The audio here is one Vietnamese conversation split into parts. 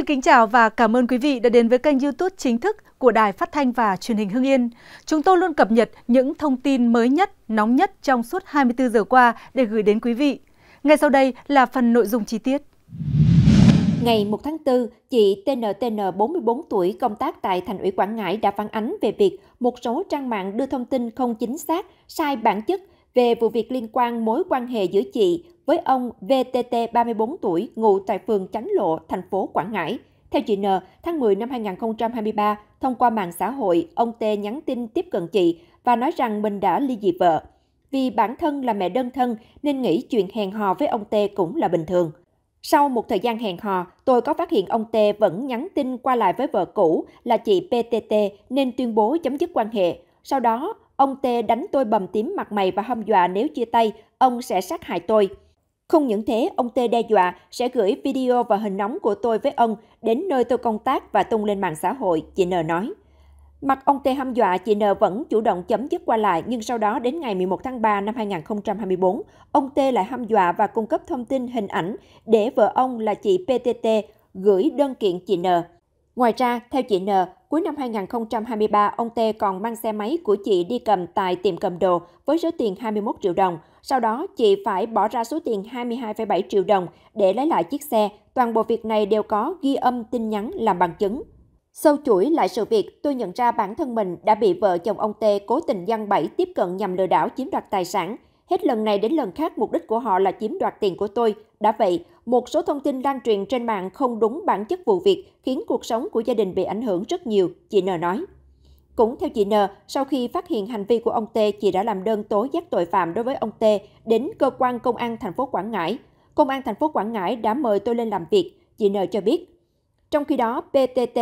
Xin kính chào và cảm ơn quý vị đã đến với kênh YouTube chính thức của Đài Phát thanh và Truyền hình Hưng Yên. Chúng tôi luôn cập nhật những thông tin mới nhất, nóng nhất trong suốt 24 giờ qua để gửi đến quý vị. Ngay sau đây là phần nội dung chi tiết. Ngày 1 tháng 4, chị TNTN 44 tuổi công tác tại Thành ủy Quảng Ngãi đã phản ánh về việc một số trang mạng đưa thông tin không chính xác, sai bản chất về vụ việc liên quan mối quan hệ giữa chị với ông VTT 34 tuổi, ngụ tại phường Chánh Lộ, thành phố Quảng Ngãi. Theo chị N, tháng 10 năm 2023, thông qua mạng xã hội, ông T nhắn tin tiếp cận chị và nói rằng mình đã ly dị vợ. Vì bản thân là mẹ đơn thân nên nghĩ chuyện hẹn hò với ông T cũng là bình thường. Sau một thời gian hẹn hò, tôi có phát hiện ông T vẫn nhắn tin qua lại với vợ cũ là chị PTT nên tuyên bố chấm dứt quan hệ. Sau đó, Ông T đánh tôi bầm tím mặt mày và hâm dọa nếu chia tay, ông sẽ sát hại tôi. Không những thế, ông T đe dọa sẽ gửi video và hình nóng của tôi với ông đến nơi tôi công tác và tung lên mạng xã hội, chị N nói. Mặt ông T hăm dọa, chị N vẫn chủ động chấm dứt qua lại, nhưng sau đó đến ngày 11 tháng 3 năm 2024, ông T lại hăm dọa và cung cấp thông tin hình ảnh để vợ ông là chị PTT gửi đơn kiện chị N. Ngoài ra, theo chị N, cuối năm 2023, ông T còn mang xe máy của chị đi cầm tại tiệm cầm đồ với số tiền 21 triệu đồng. Sau đó, chị phải bỏ ra số tiền 22,7 triệu đồng để lấy lại chiếc xe. Toàn bộ việc này đều có ghi âm tin nhắn làm bằng chứng. Sâu chuỗi lại sự việc, tôi nhận ra bản thân mình đã bị vợ chồng ông T cố tình gian bẫy tiếp cận nhằm lừa đảo chiếm đoạt tài sản. Hết lần này đến lần khác mục đích của họ là chiếm đoạt tiền của tôi. Đã vậy, một số thông tin lan truyền trên mạng không đúng bản chất vụ việc khiến cuộc sống của gia đình bị ảnh hưởng rất nhiều, chị N nói. Cũng theo chị N, sau khi phát hiện hành vi của ông T, chị đã làm đơn tố giác tội phạm đối với ông T đến cơ quan công an thành phố Quảng Ngãi. Công an thành phố Quảng Ngãi đã mời tôi lên làm việc, chị N cho biết. Trong khi đó, PTT,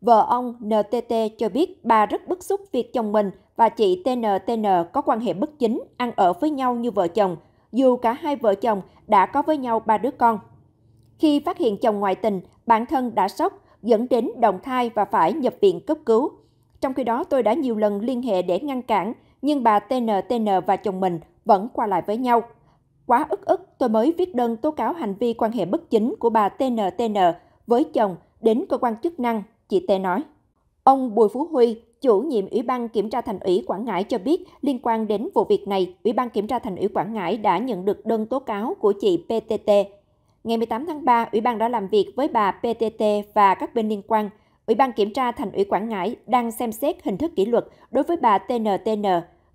vợ ông NTT cho biết bà rất bức xúc việc chồng mình và chị TNTN có quan hệ bất chính, ăn ở với nhau như vợ chồng, dù cả hai vợ chồng đã có với nhau ba đứa con. Khi phát hiện chồng ngoại tình, bản thân đã sốc, dẫn đến động thai và phải nhập viện cấp cứu. Trong khi đó, tôi đã nhiều lần liên hệ để ngăn cản, nhưng bà TNTN và chồng mình vẫn qua lại với nhau. Quá ức ức, tôi mới viết đơn tố cáo hành vi quan hệ bất chính của bà TNTN với chồng đến cơ quan chức năng, chị T nói. Ông Bùi Phú Huy, chủ nhiệm Ủy ban Kiểm tra Thành ủy Quảng Ngãi cho biết liên quan đến vụ việc này, Ủy ban Kiểm tra Thành ủy Quảng Ngãi đã nhận được đơn tố cáo của chị PTT. Ngày 18 tháng 3, Ủy ban đã làm việc với bà PTT và các bên liên quan. Ủy ban Kiểm tra Thành ủy Quảng Ngãi đang xem xét hình thức kỷ luật đối với bà TNTN.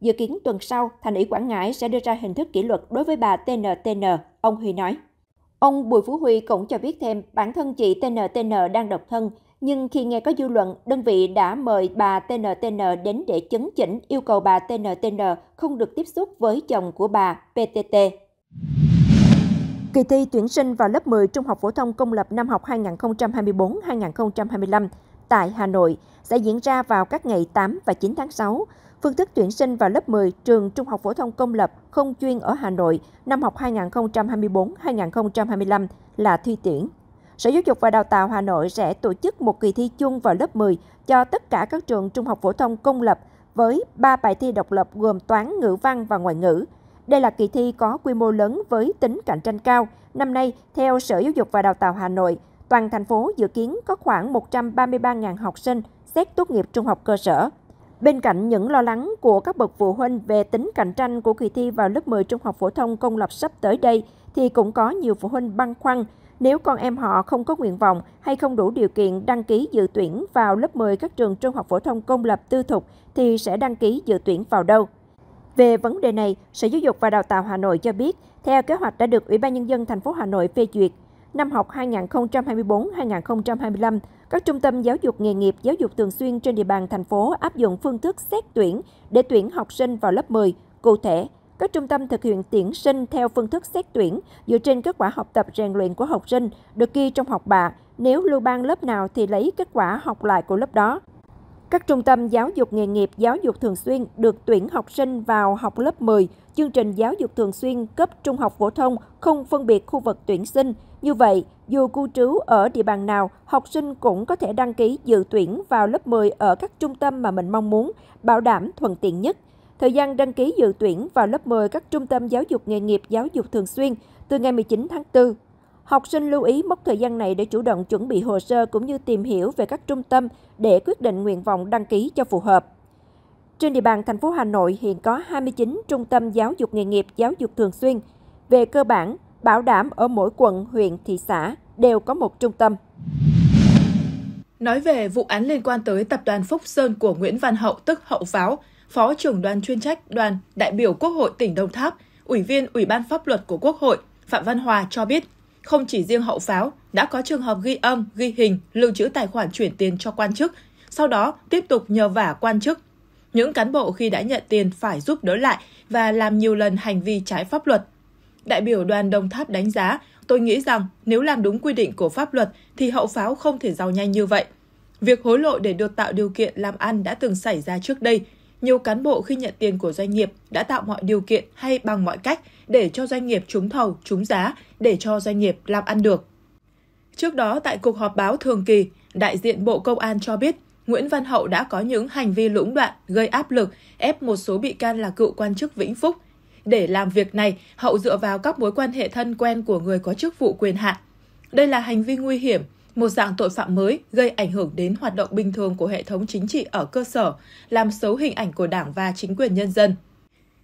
Dự kiến tuần sau, Thành ủy Quảng Ngãi sẽ đưa ra hình thức kỷ luật đối với bà TNTN, ông Huy nói. Ông Bùi Phú Huy cũng cho biết thêm bản thân chị TNTN đang độc thân, nhưng khi nghe có dư luận, đơn vị đã mời bà TNTN đến để chấn chỉnh yêu cầu bà TNTN không được tiếp xúc với chồng của bà PTT. Kỳ thi tuyển sinh vào lớp 10 Trung học phổ thông công lập năm học 2024-2025 tại Hà Nội sẽ diễn ra vào các ngày 8 và 9 tháng 6. Phương thức tuyển sinh vào lớp 10 trường Trung học phổ thông công lập không chuyên ở Hà Nội năm học 2024-2025 là thi tuyển Sở Giáo dục và Đào tạo Hà Nội sẽ tổ chức một kỳ thi chung vào lớp 10 cho tất cả các trường trung học phổ thông công lập với 3 bài thi độc lập gồm toán, ngữ văn và ngoại ngữ. Đây là kỳ thi có quy mô lớn với tính cạnh tranh cao. Năm nay, theo Sở Giáo dục và Đào tạo Hà Nội, toàn thành phố dự kiến có khoảng 133.000 học sinh xét tốt nghiệp trung học cơ sở. Bên cạnh những lo lắng của các bậc phụ huynh về tính cạnh tranh của kỳ thi vào lớp 10 trung học phổ thông công lập sắp tới đây, thì cũng có nhiều phụ huynh băn khoăn nếu con em họ không có nguyện vọng hay không đủ điều kiện đăng ký dự tuyển vào lớp 10 các trường trung học phổ thông công lập tư thục thì sẽ đăng ký dự tuyển vào đâu? Về vấn đề này, Sở Giáo dục và Đào tạo Hà Nội cho biết, theo kế hoạch đã được Ủy ban nhân dân thành phố Hà Nội phê duyệt, năm học 2024-2025, các trung tâm giáo dục nghề nghiệp, giáo dục thường xuyên trên địa bàn thành phố áp dụng phương thức xét tuyển để tuyển học sinh vào lớp 10. Cụ thể, các trung tâm thực hiện tuyển sinh theo phương thức xét tuyển dựa trên kết quả học tập rèn luyện của học sinh được ghi trong học bạ. Nếu lưu ban lớp nào thì lấy kết quả học lại của lớp đó. Các trung tâm giáo dục nghề nghiệp, giáo dục thường xuyên được tuyển học sinh vào học lớp 10, chương trình giáo dục thường xuyên cấp trung học phổ thông không phân biệt khu vực tuyển sinh. Như vậy, dù cư trú ở địa bàn nào, học sinh cũng có thể đăng ký dự tuyển vào lớp 10 ở các trung tâm mà mình mong muốn, bảo đảm thuận tiện nhất. Thời gian đăng ký dự tuyển vào lớp 10 các trung tâm giáo dục nghề nghiệp giáo dục thường xuyên từ ngày 19 tháng 4. Học sinh lưu ý mất thời gian này để chủ động chuẩn bị hồ sơ cũng như tìm hiểu về các trung tâm để quyết định nguyện vọng đăng ký cho phù hợp. Trên địa bàn thành phố Hà Nội hiện có 29 trung tâm giáo dục nghề nghiệp giáo dục thường xuyên. Về cơ bản, bảo đảm ở mỗi quận, huyện, thị xã đều có một trung tâm. Nói về vụ án liên quan tới tập đoàn Phúc Sơn của Nguyễn Văn Hậu tức Hậu Pháo, Phó trưởng đoàn chuyên trách đoàn đại biểu Quốc hội tỉnh Đồng Tháp, Ủy viên Ủy ban Pháp luật của Quốc hội Phạm Văn Hòa cho biết, không chỉ riêng hậu pháo, đã có trường hợp ghi âm, ghi hình, lưu trữ tài khoản chuyển tiền cho quan chức, sau đó tiếp tục nhờ vả quan chức. Những cán bộ khi đã nhận tiền phải giúp đỡ lại và làm nhiều lần hành vi trái pháp luật. Đại biểu đoàn Đồng Tháp đánh giá, tôi nghĩ rằng nếu làm đúng quy định của pháp luật thì hậu pháo không thể giàu nhanh như vậy. Việc hối lộ để được tạo điều kiện làm ăn đã từng xảy ra trước đây, nhiều cán bộ khi nhận tiền của doanh nghiệp đã tạo mọi điều kiện hay bằng mọi cách để cho doanh nghiệp trúng thầu, trúng giá, để cho doanh nghiệp làm ăn được. Trước đó, tại cuộc họp báo thường kỳ, đại diện Bộ Công an cho biết Nguyễn Văn Hậu đã có những hành vi lũng đoạn, gây áp lực, ép một số bị can là cựu quan chức Vĩnh Phúc. Để làm việc này, Hậu dựa vào các mối quan hệ thân quen của người có chức vụ quyền hạn. Đây là hành vi nguy hiểm, một dạng tội phạm mới gây ảnh hưởng đến hoạt động bình thường của hệ thống chính trị ở cơ sở, làm xấu hình ảnh của Đảng và chính quyền nhân dân.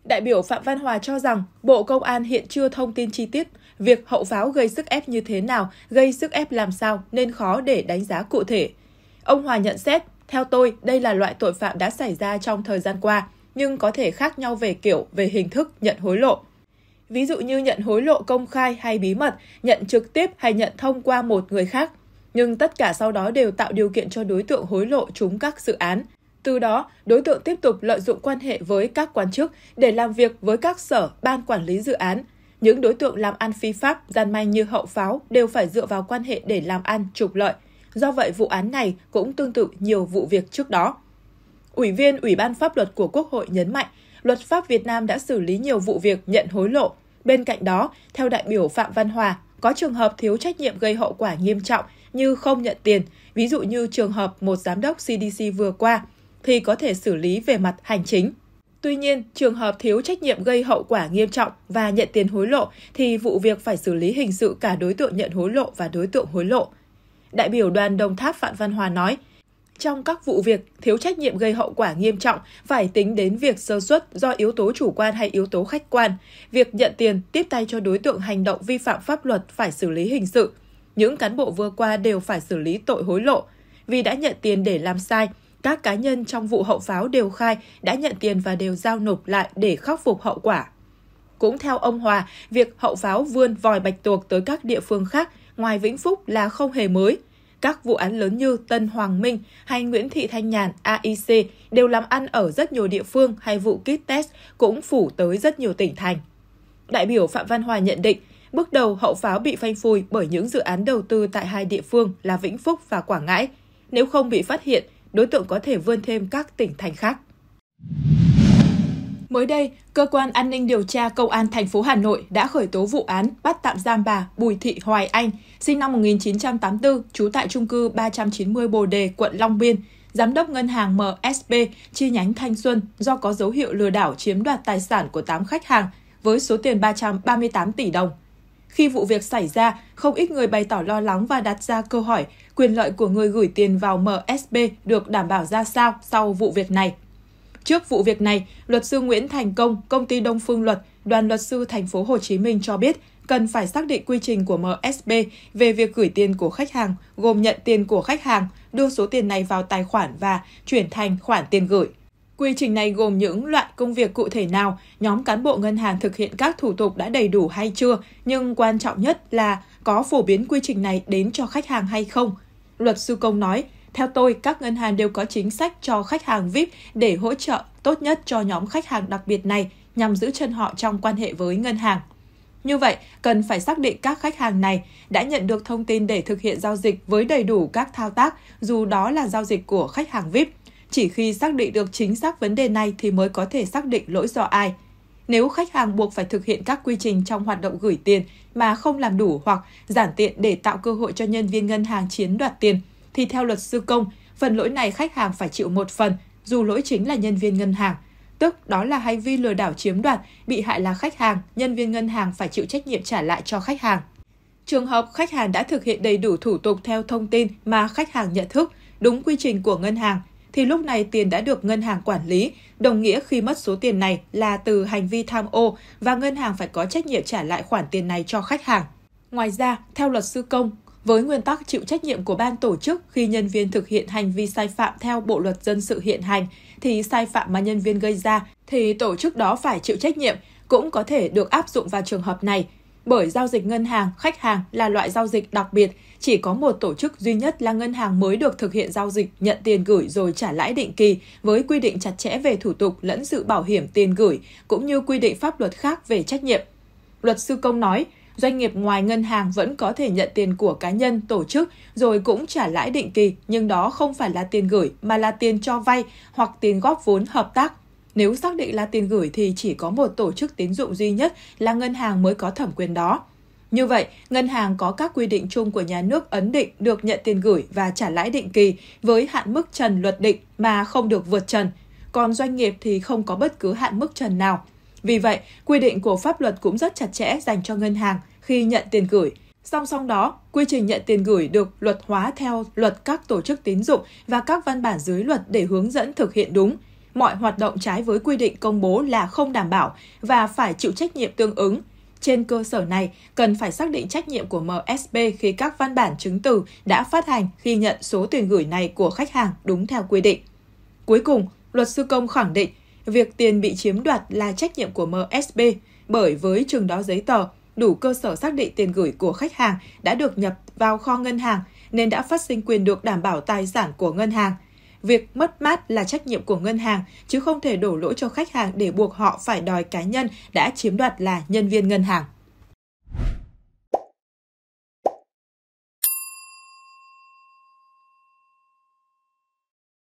Đại biểu Phạm Văn Hòa cho rằng Bộ Công an hiện chưa thông tin chi tiết việc hậu pháo gây sức ép như thế nào, gây sức ép làm sao nên khó để đánh giá cụ thể. Ông Hòa nhận xét, theo tôi, đây là loại tội phạm đã xảy ra trong thời gian qua, nhưng có thể khác nhau về kiểu, về hình thức nhận hối lộ. Ví dụ như nhận hối lộ công khai hay bí mật, nhận trực tiếp hay nhận thông qua một người khác, nhưng tất cả sau đó đều tạo điều kiện cho đối tượng hối lộ chúng các dự án. Từ đó, đối tượng tiếp tục lợi dụng quan hệ với các quan chức để làm việc với các sở, ban quản lý dự án. Những đối tượng làm ăn phi pháp, gian manh như hậu pháo đều phải dựa vào quan hệ để làm ăn trục lợi. Do vậy, vụ án này cũng tương tự nhiều vụ việc trước đó. Ủy viên Ủy ban pháp luật của Quốc hội nhấn mạnh, luật pháp Việt Nam đã xử lý nhiều vụ việc nhận hối lộ. Bên cạnh đó, theo đại biểu Phạm Văn Hòa, có trường hợp thiếu trách nhiệm gây hậu quả nghiêm trọng như không nhận tiền, ví dụ như trường hợp một giám đốc CDC vừa qua, thì có thể xử lý về mặt hành chính. Tuy nhiên, trường hợp thiếu trách nhiệm gây hậu quả nghiêm trọng và nhận tiền hối lộ thì vụ việc phải xử lý hình sự cả đối tượng nhận hối lộ và đối tượng hối lộ. Đại biểu đoàn Đồng Tháp Phạm Văn Hòa nói, trong các vụ việc thiếu trách nhiệm gây hậu quả nghiêm trọng phải tính đến việc sơ xuất do yếu tố chủ quan hay yếu tố khách quan, việc nhận tiền tiếp tay cho đối tượng hành động vi phạm pháp luật phải xử lý hình sự những cán bộ vừa qua đều phải xử lý tội hối lộ. Vì đã nhận tiền để làm sai, các cá nhân trong vụ hậu pháo đều khai đã nhận tiền và đều giao nộp lại để khắc phục hậu quả. Cũng theo ông Hòa, việc hậu pháo vươn vòi bạch tuộc tới các địa phương khác ngoài Vĩnh Phúc là không hề mới. Các vụ án lớn như Tân Hoàng Minh hay Nguyễn Thị Thanh Nhàn AIC đều làm ăn ở rất nhiều địa phương hay vụ kit test cũng phủ tới rất nhiều tỉnh thành. Đại biểu Phạm Văn Hòa nhận định Bước đầu, hậu pháo bị phanh phui bởi những dự án đầu tư tại hai địa phương là Vĩnh Phúc và Quảng Ngãi. Nếu không bị phát hiện, đối tượng có thể vươn thêm các tỉnh thành khác. Mới đây, cơ quan an ninh điều tra công an thành phố Hà Nội đã khởi tố vụ án bắt tạm giam bà Bùi Thị Hoài Anh, sinh năm 1984, trú tại trung cư 390 Bồ Đề, quận Long Biên, giám đốc ngân hàng MSB chi nhánh Thanh Xuân do có dấu hiệu lừa đảo chiếm đoạt tài sản của 8 khách hàng với số tiền 338 tỷ đồng. Khi vụ việc xảy ra, không ít người bày tỏ lo lắng và đặt ra câu hỏi quyền lợi của người gửi tiền vào MSB được đảm bảo ra sao sau vụ việc này. Trước vụ việc này, luật sư Nguyễn Thành Công, công ty Đông Phương Luật, đoàn luật sư thành phố Hồ Chí Minh cho biết cần phải xác định quy trình của MSB về việc gửi tiền của khách hàng, gồm nhận tiền của khách hàng, đưa số tiền này vào tài khoản và chuyển thành khoản tiền gửi. Quy trình này gồm những loại công việc cụ thể nào, nhóm cán bộ ngân hàng thực hiện các thủ tục đã đầy đủ hay chưa, nhưng quan trọng nhất là có phổ biến quy trình này đến cho khách hàng hay không. Luật sư Công nói, theo tôi, các ngân hàng đều có chính sách cho khách hàng VIP để hỗ trợ tốt nhất cho nhóm khách hàng đặc biệt này nhằm giữ chân họ trong quan hệ với ngân hàng. Như vậy, cần phải xác định các khách hàng này đã nhận được thông tin để thực hiện giao dịch với đầy đủ các thao tác, dù đó là giao dịch của khách hàng VIP. Chỉ khi xác định được chính xác vấn đề này thì mới có thể xác định lỗi do ai. Nếu khách hàng buộc phải thực hiện các quy trình trong hoạt động gửi tiền mà không làm đủ hoặc giản tiện để tạo cơ hội cho nhân viên ngân hàng chiếm đoạt tiền, thì theo luật sư công, phần lỗi này khách hàng phải chịu một phần, dù lỗi chính là nhân viên ngân hàng. Tức đó là hành vi lừa đảo chiếm đoạt, bị hại là khách hàng, nhân viên ngân hàng phải chịu trách nhiệm trả lại cho khách hàng. Trường hợp khách hàng đã thực hiện đầy đủ thủ tục theo thông tin mà khách hàng nhận thức, đúng quy trình của ngân hàng thì lúc này tiền đã được ngân hàng quản lý, đồng nghĩa khi mất số tiền này là từ hành vi tham ô và ngân hàng phải có trách nhiệm trả lại khoản tiền này cho khách hàng. Ngoài ra, theo luật sư công, với nguyên tắc chịu trách nhiệm của ban tổ chức khi nhân viên thực hiện hành vi sai phạm theo bộ luật dân sự hiện hành thì sai phạm mà nhân viên gây ra thì tổ chức đó phải chịu trách nhiệm cũng có thể được áp dụng vào trường hợp này bởi giao dịch ngân hàng, khách hàng là loại giao dịch đặc biệt, chỉ có một tổ chức duy nhất là ngân hàng mới được thực hiện giao dịch nhận tiền gửi rồi trả lãi định kỳ với quy định chặt chẽ về thủ tục lẫn sự bảo hiểm tiền gửi cũng như quy định pháp luật khác về trách nhiệm. Luật sư Công nói, doanh nghiệp ngoài ngân hàng vẫn có thể nhận tiền của cá nhân, tổ chức rồi cũng trả lãi định kỳ, nhưng đó không phải là tiền gửi mà là tiền cho vay hoặc tiền góp vốn hợp tác nếu xác định là tiền gửi thì chỉ có một tổ chức tín dụng duy nhất là ngân hàng mới có thẩm quyền đó. Như vậy, ngân hàng có các quy định chung của nhà nước ấn định được nhận tiền gửi và trả lãi định kỳ với hạn mức trần luật định mà không được vượt trần, còn doanh nghiệp thì không có bất cứ hạn mức trần nào. Vì vậy, quy định của pháp luật cũng rất chặt chẽ dành cho ngân hàng khi nhận tiền gửi. Song song đó, quy trình nhận tiền gửi được luật hóa theo luật các tổ chức tín dụng và các văn bản dưới luật để hướng dẫn thực hiện đúng, mọi hoạt động trái với quy định công bố là không đảm bảo và phải chịu trách nhiệm tương ứng. Trên cơ sở này, cần phải xác định trách nhiệm của MSB khi các văn bản chứng từ đã phát hành khi nhận số tiền gửi này của khách hàng đúng theo quy định. Cuối cùng, luật sư công khẳng định việc tiền bị chiếm đoạt là trách nhiệm của MSB bởi với trường đó giấy tờ, đủ cơ sở xác định tiền gửi của khách hàng đã được nhập vào kho ngân hàng nên đã phát sinh quyền được đảm bảo tài sản của ngân hàng – Việc mất mát là trách nhiệm của ngân hàng, chứ không thể đổ lỗi cho khách hàng để buộc họ phải đòi cá nhân đã chiếm đoạt là nhân viên ngân hàng.